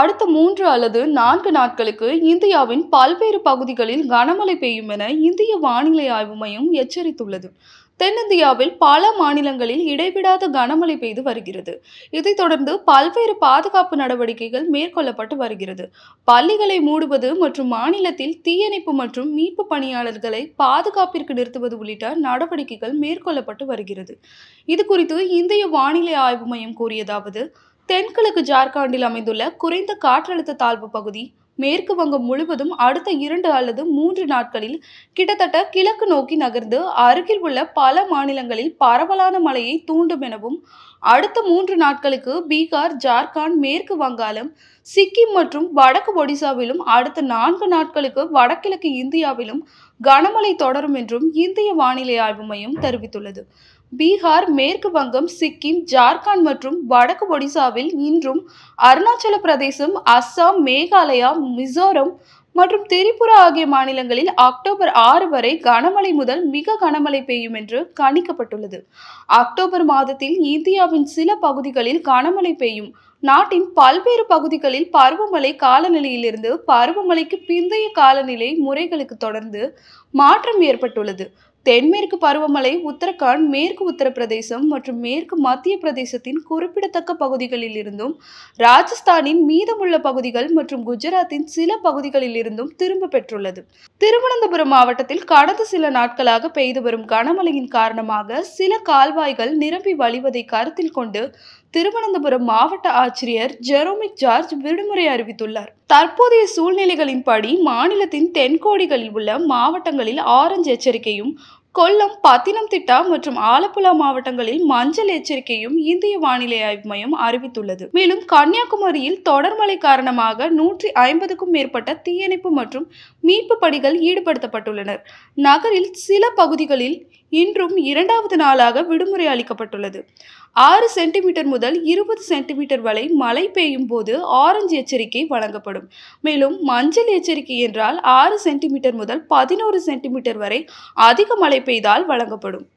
அடுத்த மூன்று அல்லது நான்கு நாட்களுக்கு இந்தியாவின் பல்வேறு பகுதிகளில் கனமழை பெய்யும் என இந்திய வானிலை ஆய்வு மையம் எச்சரித்துள்ளது தென்னிந்தியாவில் பல மாநிலங்களில் இடைவிடாத கனமழை பெய்து வருகிறது இதைத் தொடர்ந்து பல்வேறு பாதுகாப்பு நடவடிக்கைகள் மேற்கொள்ளப்பட்டு வருகிறது பள்ளிகளை மூடுவது மற்றும் மாநிலத்தில் தீயணைப்பு மற்றும் மீட்பு பணியாளர்களை பாதுகாப்பிற்கு நிறுத்துவது உள்ளிட்ட நடவடிக்கைகள் மேற்கொள்ளப்பட்டு வருகிறது இது குறித்து இந்திய வானிலை ஆய்வு மையம் கூறியதாவது தென்கிழக்கு ஜார்க்கண்டில் அமைந்துள்ள குறைந்த காற்றழுத்த தாழ்வு பகுதி மேற்கு வங்கம் முழுவதும் அடுத்த இரண்டு அல்லது மூன்று நாட்களில் கிட்டத்தட்ட கிழக்கு நோக்கி நகர்ந்து அருகில் உள்ள பல மாநிலங்களில் பரவலான மழையை தூண்டும் எனவும் அடுத்த மூன்று நாட்களுக்கு பீகார் ஜார்க்கண்ட் மேற்கு வங்காளம் சிக்கிம் மற்றும் வடக்கு ஒடிசாவிலும் அடுத்த நான்கு நாட்களுக்கு வடகிழக்கு இந்தியாவிலும் கனமழை தொடரும் என்றும் இந்திய வானிலை ஆய்வு மையம் தெரிவித்துள்ளது பீகார் மேற்கு வங்கம் சிக்கிம் ஜார்க்கண்ட் மற்றும் வடக்கு ஒடிசாவில் இன்றும் அருணாச்சல பிரதேசம் அஸ்ஸாம் மேகாலயா மிசோரம் மற்றும் திரிபுரா ஆகிய மாநிலங்களில் அக்டோபர் ஆறு வரை கனமழை முதல் மிக கனமழை பெய்யும் என்று கணிக்கப்பட்டுள்ளது அக்டோபர் மாதத்தில் இந்தியாவின் சில பகுதிகளில் கனமழை பெய்யும் நாட்டின் பல்வேறு பகுதிகளில் பருவமழை காலநிலையிலிருந்து பருவமழைக்கு பிந்தைய காலநிலை முறைகளுக்கு தொடர்ந்து மாற்றம் ஏற்பட்டுள்ளது தென்மேற்கு பருவமழை உத்தரகாண்ட் மேற்கு உத்தரப்பிரதேசம் மற்றும் மேற்கு மத்திய பிரதேசத்தின் குறிப்பிடத்தக்க பகுதிகளில் இருந்தும் ராஜஸ்தானின் மீதமுள்ள பகுதிகள் மற்றும் குஜராத்தின் சில பகுதிகளில் இருந்தும் திரும்ப பெற்றுள்ளது திருவனந்தபுரம் மாவட்டத்தில் கடந்த சில நாட்களாக பெய்து வரும் கனமழையின் காரணமாக சில கால்வாய்கள் நிரம்பி வழிவதை கருத்தில் கொண்டு திருவனந்தபுரம் மாவட்ட ஆட்சியர் ஜெரோமிக் ஜார்ஜ் விடுமுறை அறிவித்துள்ளார் தற்போதைய சூழ்நிலைகளின்படி மாநிலத்தின் தென்கோடிகளில் உள்ள மாவட்டங்களில் ஆரஞ்சு எச்சரிக்கையும் கொல்லம் பத்தினம்திட்டா மற்றும் ஆலப்புழா மாவட்டங்களில் மஞ்சள் எச்சரிக்கையும் இந்திய வானிலை ஆய்வு மையம் அறிவித்துள்ளது மேலும் கன்னியாகுமரியில் தொடர் மழை காரணமாக நூற்றி ஐம்பதுக்கும் மேற்பட்ட தீயணைப்பு மற்றும் மீட்பு பணிகள் ஈடுபடுத்தப்பட்டுள்ளனர் நகரில் சில பகுதிகளில் இன்றும் இரண்டாவது நாளாக விடுமுறை அளிக்கப்பட்டுள்ளது ஆறு சென்டிமீட்டர் முதல் இருபது சென்டிமீட்டர் வரை மழை பெய்யும் போது ஆரஞ்சு எச்சரிக்கை வழங்கப்படும் மேலும் மஞ்சள் எச்சரிக்கை என்றால் ஆறு சென்டிமீட்டர் முதல் பதினோரு சென்டிமீட்டர் வரை அதிக மழை பெய்தால் வழங்கப்படும்